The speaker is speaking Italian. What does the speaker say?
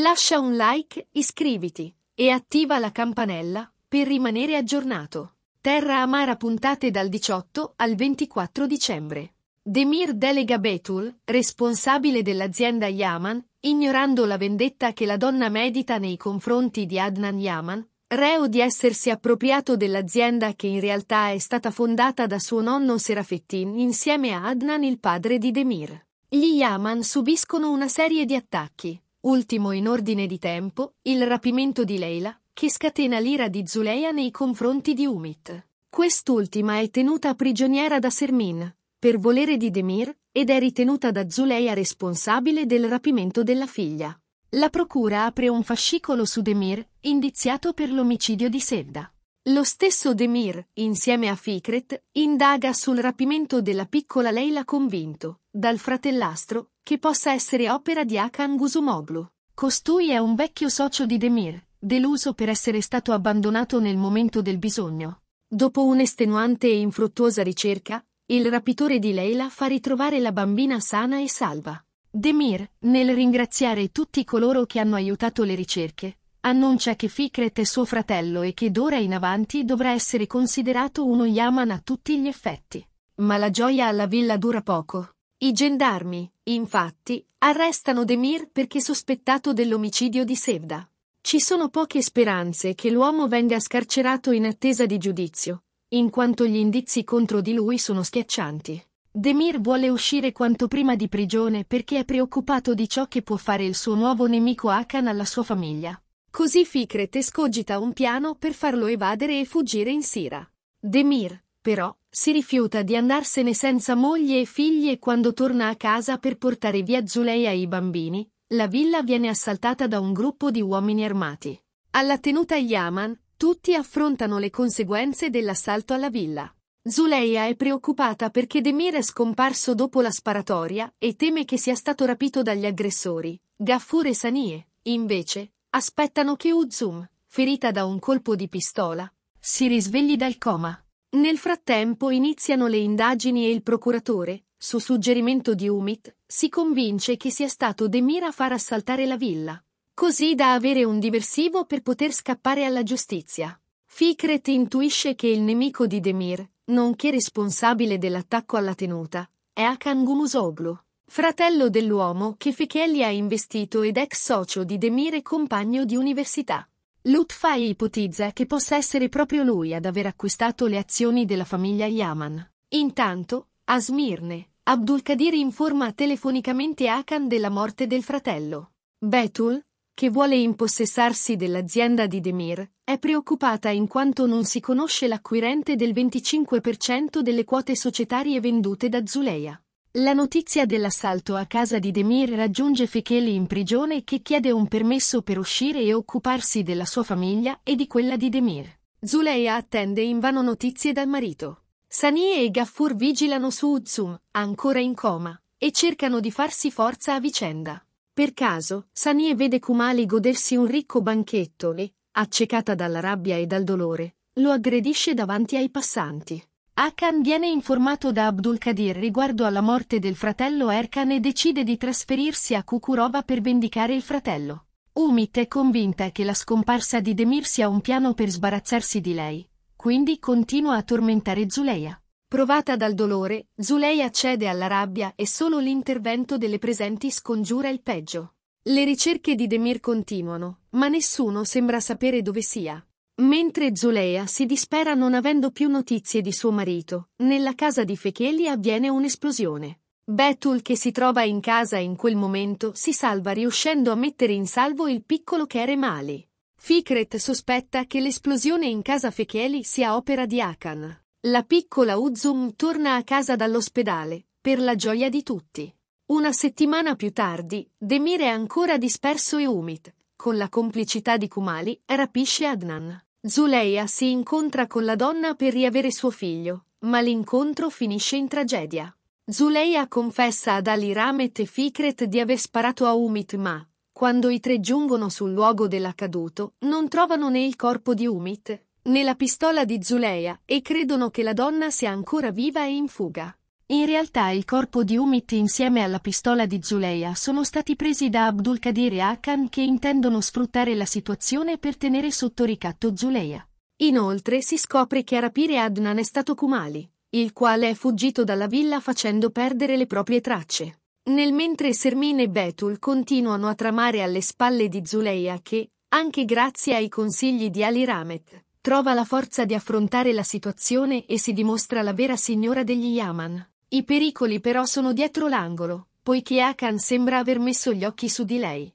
Lascia un like, iscriviti e attiva la campanella per rimanere aggiornato. Terra amara puntate dal 18 al 24 dicembre. Demir delega Betul, responsabile dell'azienda Yaman, ignorando la vendetta che la donna medita nei confronti di Adnan Yaman, reo di essersi appropriato dell'azienda che in realtà è stata fondata da suo nonno Serafettin insieme a Adnan il padre di Demir. Gli Yaman subiscono una serie di attacchi, Ultimo in ordine di tempo, il rapimento di Leila, che scatena l'ira di Zuleia nei confronti di Umit. Quest'ultima è tenuta prigioniera da Sermin, per volere di Demir, ed è ritenuta da Zuleia responsabile del rapimento della figlia. La procura apre un fascicolo su Demir, indiziato per l'omicidio di Sedda. Lo stesso Demir, insieme a Fikret, indaga sul rapimento della piccola Leila convinto, dal fratellastro, che possa essere opera di Akan Gusumoglu. Costui è un vecchio socio di Demir, deluso per essere stato abbandonato nel momento del bisogno. Dopo un'estenuante e infruttuosa ricerca, il rapitore di Leila fa ritrovare la bambina sana e salva. Demir, nel ringraziare tutti coloro che hanno aiutato le ricerche, annuncia che Fikret è suo fratello e che d'ora in avanti dovrà essere considerato uno Yaman a tutti gli effetti. Ma la gioia alla villa dura poco. I gendarmi, infatti, arrestano Demir perché sospettato dell'omicidio di Sevda. Ci sono poche speranze che l'uomo venga scarcerato in attesa di giudizio, in quanto gli indizi contro di lui sono schiaccianti. Demir vuole uscire quanto prima di prigione perché è preoccupato di ciò che può fare il suo nuovo nemico Akan alla sua famiglia. Così Ficret escogita un piano per farlo evadere e fuggire in Sira. Demir, però, si rifiuta di andarsene senza moglie e figli e quando torna a casa per portare via Zuleia e i bambini, la villa viene assaltata da un gruppo di uomini armati. Alla tenuta Yaman, tutti affrontano le conseguenze dell'assalto alla villa. Zuleia è preoccupata perché Demir è scomparso dopo la sparatoria e teme che sia stato rapito dagli aggressori, Gaffur e Sanie. Invece, Aspettano che Uzum, ferita da un colpo di pistola, si risvegli dal coma. Nel frattempo iniziano le indagini e il procuratore, su suggerimento di Umit, si convince che sia stato Demir a far assaltare la villa, così da avere un diversivo per poter scappare alla giustizia. Fikret intuisce che il nemico di Demir, nonché responsabile dell'attacco alla tenuta, è Akan Gumusoglu fratello dell'uomo che Fechelli ha investito ed ex socio di Demire compagno di università. Lutfai ipotizza che possa essere proprio lui ad aver acquistato le azioni della famiglia Yaman. Intanto, a Smirne, Abdulkadir informa telefonicamente Akan della morte del fratello. Betul, che vuole impossessarsi dell'azienda di Demir, è preoccupata in quanto non si conosce l'acquirente del 25% delle quote societarie vendute da Zuleia. La notizia dell'assalto a casa di Demir raggiunge Fekeli in prigione che chiede un permesso per uscire e occuparsi della sua famiglia e di quella di Demir. Zuleia attende invano notizie dal marito. Sani e Gaffur vigilano su Utsum, ancora in coma, e cercano di farsi forza a vicenda. Per caso, Sanie vede Kumali godersi un ricco banchetto e, accecata dalla rabbia e dal dolore, lo aggredisce davanti ai passanti. Hakan viene informato da Abdul Kadir riguardo alla morte del fratello Erkan e decide di trasferirsi a Kukurova per vendicare il fratello. Umit è convinta che la scomparsa di Demir sia un piano per sbarazzarsi di lei, quindi continua a tormentare Zuleia. Provata dal dolore, Zuleia cede alla rabbia e solo l'intervento delle presenti scongiura il peggio. Le ricerche di Demir continuano, ma nessuno sembra sapere dove sia. Mentre Zolea si dispera non avendo più notizie di suo marito, nella casa di Fecheli avviene un'esplosione. Betul che si trova in casa in quel momento si salva riuscendo a mettere in salvo il piccolo Keremali. Fikret sospetta che l'esplosione in casa Fecheli sia opera di Akan. La piccola Uzum torna a casa dall'ospedale, per la gioia di tutti. Una settimana più tardi, Demir è ancora disperso e Umit, con la complicità di Kumali, rapisce Adnan. Zuleia si incontra con la donna per riavere suo figlio, ma l'incontro finisce in tragedia. Zuleia confessa ad Ali Ramet e Fikret di aver sparato a Umit ma, quando i tre giungono sul luogo dell'accaduto, non trovano né il corpo di Umit, né la pistola di Zuleia e credono che la donna sia ancora viva e in fuga. In realtà il corpo di Umit insieme alla pistola di Zuleia sono stati presi da Abdulkadir e Akan che intendono sfruttare la situazione per tenere sotto ricatto Zuleia. Inoltre si scopre che a rapire Adnan è stato Kumali, il quale è fuggito dalla villa facendo perdere le proprie tracce. Nel mentre Sermin e Betul continuano a tramare alle spalle di Zuleia che, anche grazie ai consigli di Ali Ramet, trova la forza di affrontare la situazione e si dimostra la vera signora degli Yaman. I pericoli però sono dietro l'angolo, poiché Akan sembra aver messo gli occhi su di lei.